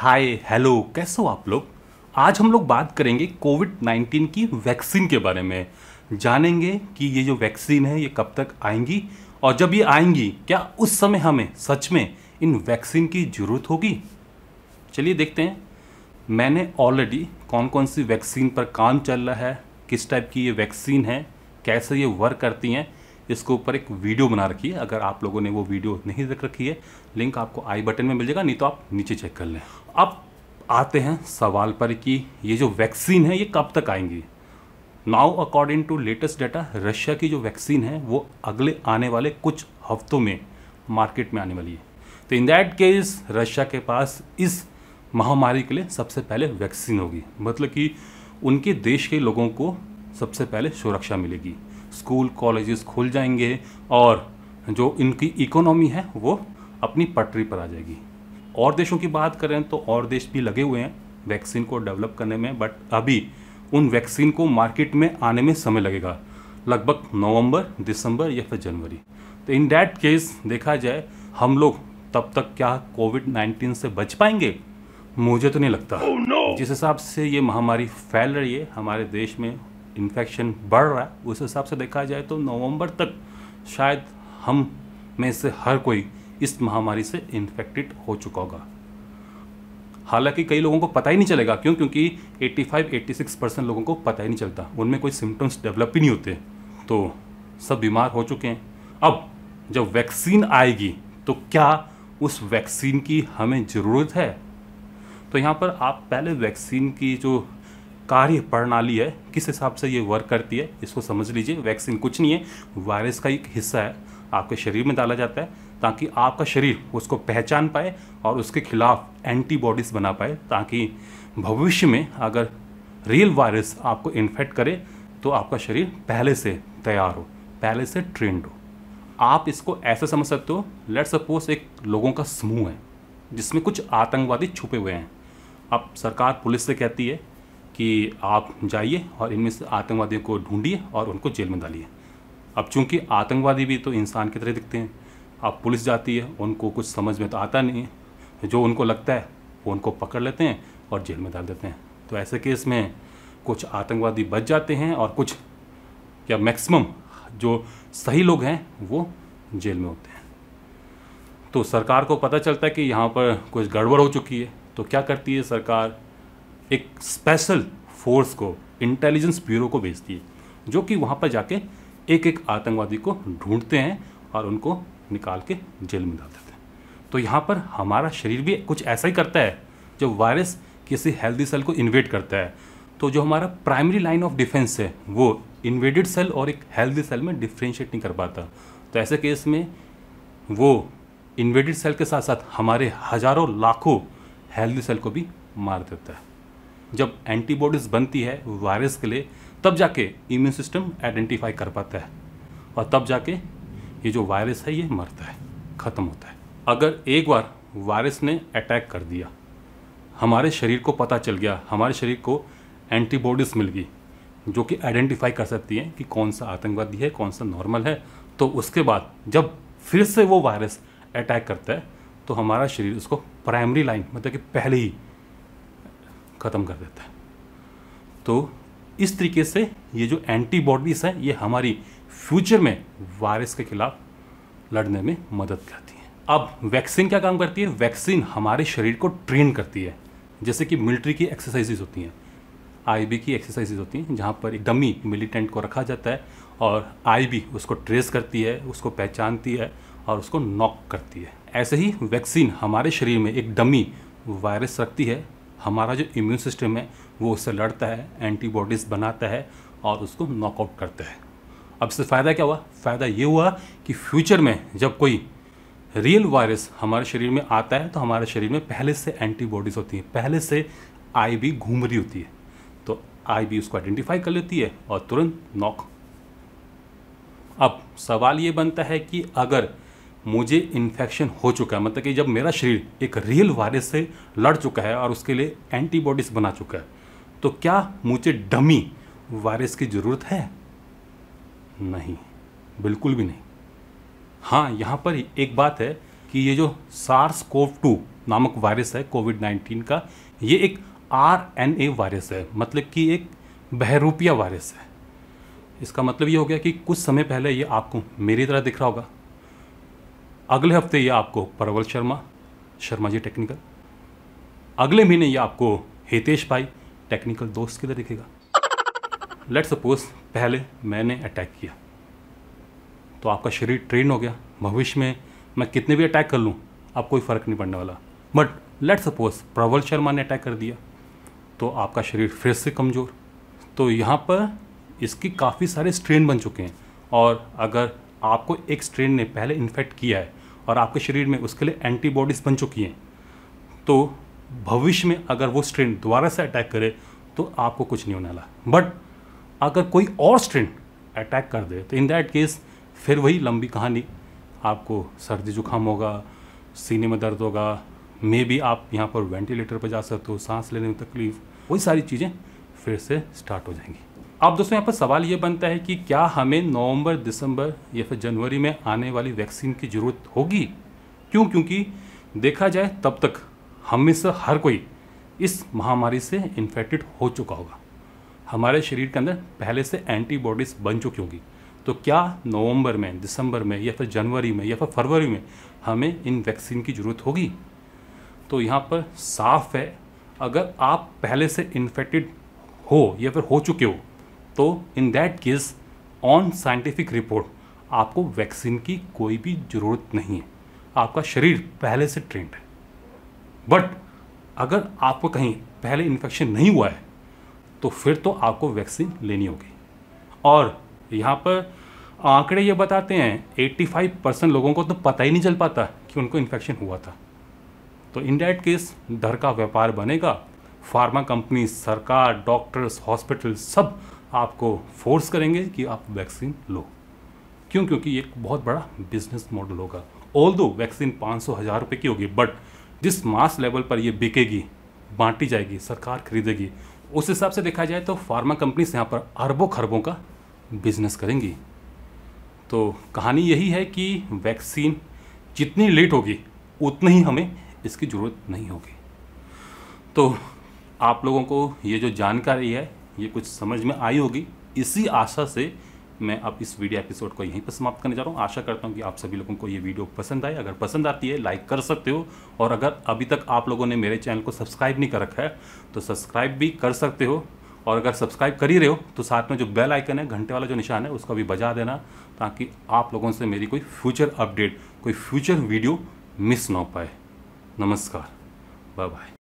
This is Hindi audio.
हाय हेलो कैसे हो आप लोग आज हम लोग बात करेंगे कोविड 19 की वैक्सीन के बारे में जानेंगे कि ये जो वैक्सीन है ये कब तक आएंगी और जब ये आएंगी क्या उस समय हमें सच में इन वैक्सीन की ज़रूरत होगी चलिए देखते हैं मैंने ऑलरेडी कौन कौन सी वैक्सीन पर काम चल रहा है किस टाइप की ये वैक्सीन है कैसे ये वर्क करती हैं इसके ऊपर एक वीडियो बना रखी है अगर आप लोगों ने वो वीडियो नहीं देख रखी है लिंक आपको आई बटन में मिल जाएगा नहीं तो आप नीचे चेक कर लें अब आते हैं सवाल पर कि ये जो वैक्सीन है ये कब तक आएंगी now according to latest data Russia की जो वैक्सीन है वो अगले आने वाले कुछ हफ्तों में मार्केट में आने वाली है तो इन दैट केस रशिया के पास इस महामारी के लिए सबसे पहले वैक्सीन होगी मतलब कि उनके देश के लोगों को सबसे पहले सुरक्षा मिलेगी स्कूल कॉलेजेस खुल जाएंगे और जो इनकी इकोनॉमी है वो अपनी पटरी पर आ जाएगी और देशों की बात करें तो और देश भी लगे हुए हैं वैक्सीन को डेवलप करने में बट अभी उन वैक्सीन को मार्केट में आने में समय लगेगा लगभग नवंबर दिसंबर या फिर जनवरी तो इन डैट केस देखा जाए हम लोग तब तक क्या कोविड 19 से बच पाएंगे मुझे तो नहीं लगता oh, no! जिस हिसाब से ये महामारी फैल रही है हमारे देश में इन्फेक्शन बढ़ रहा है उस हिसाब से देखा जाए तो नवंबर तक शायद हम में से हर कोई इस महामारी से इन्फेक्टेड हो चुका होगा हालांकि कई लोगों को पता ही नहीं चलेगा क्यों क्योंकि 85-86 परसेंट लोगों को पता ही नहीं चलता उनमें कोई सिम्टम्स डेवलप ही नहीं होते तो सब बीमार हो चुके हैं अब जब वैक्सीन आएगी तो क्या उस वैक्सीन की हमें ज़रूरत है तो यहाँ पर आप पहले वैक्सीन की जो कार्य प्रणाली है किस हिसाब से ये वर्क करती है इसको समझ लीजिए वैक्सीन कुछ नहीं है वायरस का एक हिस्सा है आपके शरीर में डाला जाता है ताकि आपका शरीर उसको पहचान पाए और उसके खिलाफ एंटीबॉडीज़ बना पाए ताकि भविष्य में अगर रियल वायरस आपको इन्फेक्ट करे तो आपका शरीर पहले से तैयार हो पहले से ट्रेंड हो आप इसको ऐसे समझ सकते हो लेट सपोज एक लोगों का समूह है जिसमें कुछ आतंकवादी छुपे हुए हैं अब सरकार पुलिस से कहती है कि आप जाइए और इनमें से आतंकवादियों को ढूंढिए और उनको जेल में डालिए अब चूंकि आतंकवादी भी तो इंसान की तरह दिखते हैं अब पुलिस जाती है उनको कुछ समझ में तो आता नहीं है जो उनको लगता है वो उनको पकड़ लेते हैं और जेल में डाल देते हैं तो ऐसे केस में कुछ आतंकवादी बच जाते हैं और कुछ या मैक्सिमम जो सही लोग हैं वो जेल में होते हैं तो सरकार को पता चलता है कि यहाँ पर कुछ गड़बड़ हो चुकी है तो क्या करती है सरकार एक स्पेशल फोर्स को इंटेलिजेंस ब्यूरो को भेजती है जो कि वहाँ पर जाके एक एक आतंकवादी को ढूंढते हैं और उनको निकाल के जेल में डाल देते हैं तो यहाँ पर हमारा शरीर भी कुछ ऐसा ही करता है जब वायरस किसी हेल्दी सेल को इन्वेट करता है तो जो हमारा प्राइमरी लाइन ऑफ डिफेंस है वो इन्वेटेड सेल और एक हेल्दी सेल में डिफ्रेंशिएट नहीं कर पाता तो ऐसे केस में वो इन्वेटेड सेल के साथ साथ हमारे हजारों लाखों हेल्दी सेल को भी मार देता है जब एंटीबॉडीज़ बनती है वायरस के लिए तब जाके इम्यून सिस्टम आइडेंटिफाई कर पाता है और तब जाके ये जो वायरस है ये मरता है ख़त्म होता है अगर एक बार वायरस ने अटैक कर दिया हमारे शरीर को पता चल गया हमारे शरीर को एंटीबॉडीज़ मिल गई जो कि आइडेंटिफाई कर सकती हैं कि कौन सा आतंकवादी है कौन सा नॉर्मल है तो उसके बाद जब फिर से वो वायरस अटैक करता है तो हमारा शरीर उसको प्राइमरी लाइन मतलब कि पहले ही ख़त्म कर देता है तो इस तरीके से ये जो एंटीबॉडीज़ हैं ये हमारी फ्यूचर में वायरस के खिलाफ लड़ने में मदद करती है अब वैक्सीन क्या काम करती है वैक्सीन हमारे शरीर को ट्रेन करती है जैसे कि मिलिट्री की एक्सरसाइजेज होती हैं आईबी की एक्सरसाइजेज होती हैं जहाँ पर एक डमी मिलिटेंट को रखा जाता है और आईबी उसको ट्रेस करती है उसको पहचानती है और उसको नॉक करती है ऐसे ही वैक्सीन हमारे शरीर में एक डमी वायरस रखती है हमारा जो इम्यून सिस्टम है वो उससे लड़ता है एंटीबॉडीज़ बनाता है और उसको नॉकआउट करता है अब इससे फ़ायदा क्या हुआ फ़ायदा ये हुआ कि फ्यूचर में जब कोई रियल वायरस हमारे शरीर में आता है तो हमारे शरीर में पहले से एंटीबॉडीज़ होती हैं पहले से आई घूम रही होती है तो बी उसको आइडेंटिफाई कर लेती है और तुरंत नॉक अब सवाल ये बनता है कि अगर मुझे इन्फेक्शन हो चुका है मतलब कि जब मेरा शरीर एक रियल वायरस से लड़ चुका है और उसके लिए एंटीबॉडीज़ बना चुका है तो क्या मुझे डमी वायरस की ज़रूरत है नहीं बिल्कुल भी नहीं हाँ यहाँ पर एक बात है कि ये जो सार्स कोव टू नामक वायरस है कोविड नाइन्टीन का ये एक आर एन ए वायरस है मतलब कि एक बहरूपिया वायरस है इसका मतलब ये हो गया कि कुछ समय पहले ये आपको मेरी तरह दिख रहा होगा अगले हफ्ते ये आपको परवल शर्मा शर्मा जी टेक्निकल अगले महीने ये आपको हितेश भाई टेक्निकल दोस्त की तरह दिखेगा लेट सपोज पहले मैंने अटैक किया तो आपका शरीर ट्रेन हो गया भविष्य में मैं कितने भी अटैक कर लूँ अब कोई फ़र्क नहीं पड़ने वाला बट लेट सपोज प्रबल शर्मा ने अटैक कर दिया तो आपका शरीर फिर से कमज़ोर तो यहाँ पर इसकी काफ़ी सारे स्ट्रेन बन चुके हैं और अगर आपको एक स्ट्रेन ने पहले इन्फेक्ट किया है और आपके शरीर में उसके लिए एंटीबॉडीज़ बन चुकी हैं तो भविष्य में अगर वो स्ट्रेन दोबारा से अटैक करे तो आपको कुछ नहीं होने वाला बट अगर कोई और स्ट्रेन अटैक कर दे तो इन दैट केस फिर वही लंबी कहानी आपको सर्दी जुकाम होगा सीने में दर्द होगा मे भी आप यहाँ पर वेंटिलेटर पर जा सकते हो सांस लेने में तकलीफ वही सारी चीज़ें फिर से स्टार्ट हो जाएंगी अब दोस्तों यहाँ पर सवाल ये बनता है कि क्या हमें नवंबर दिसंबर या फिर जनवरी में आने वाली वैक्सीन की ज़रूरत होगी क्यों क्योंकि देखा जाए तब तक हमेशा हर कोई इस महामारी से इन्फेक्टेड हो चुका होगा हमारे शरीर के अंदर पहले से एंटीबॉडीज़ बन चुकी होंगी तो क्या नवंबर में दिसंबर में या फिर जनवरी में या फिर फरवरी में हमें इन वैक्सीन की ज़रूरत होगी तो यहाँ पर साफ है अगर आप पहले से इन्फेक्टेड हो या फिर हो चुके हो तो in that case on scientific report आपको वैक्सीन की कोई भी ज़रूरत नहीं है आपका शरीर पहले से ट्रेंड है बट अगर आपको कहीं पहले इन्फेक्शन नहीं हुआ है तो फिर तो आपको वैक्सीन लेनी होगी और यहाँ पर आंकड़े ये बताते हैं 85 परसेंट लोगों को तो पता ही नहीं चल पाता कि उनको इन्फेक्शन हुआ था तो डैट केस डर का व्यापार बनेगा फार्मा कंपनी सरकार डॉक्टर्स हॉस्पिटल सब आपको फोर्स करेंगे कि आप वैक्सीन लो क्यों क्योंकि एक बहुत बड़ा बिजनेस मॉडल होगा ऑल दो वैक्सीन पाँच सौ हज़ार रुपये की होगी बट जिस मास लेवल पर ये बिकेगी बांटी जाएगी सरकार खरीदेगी उस हिसाब से देखा जाए तो फार्मा कंपनीज यहाँ पर अरबों खरबों का बिजनेस करेंगी तो कहानी यही है कि वैक्सीन जितनी लेट होगी उतनी ही हमें इसकी ज़रूरत नहीं होगी तो आप लोगों को ये जो जानकारी है ये कुछ समझ में आई होगी इसी आशा से मैं अब इस वीडियो एपिसोड को यहीं पर समाप्त करने जा रहा हूँ आशा करता हूँ कि आप सभी लोगों को ये वीडियो पसंद आए अगर पसंद आती है लाइक कर सकते हो और अगर अभी तक आप लोगों ने मेरे चैनल को सब्सक्राइब नहीं कर रखा है तो सब्सक्राइब भी कर सकते हो और अगर सब्सक्राइब कर ही रहे हो तो साथ में जो बेल आइकन है घंटे वाला जो निशान है उसका भी बजा देना ताकि आप लोगों से मेरी कोई फ्यूचर अपडेट कोई फ्यूचर वीडियो मिस ना हो पाए नमस्कार बाय बाय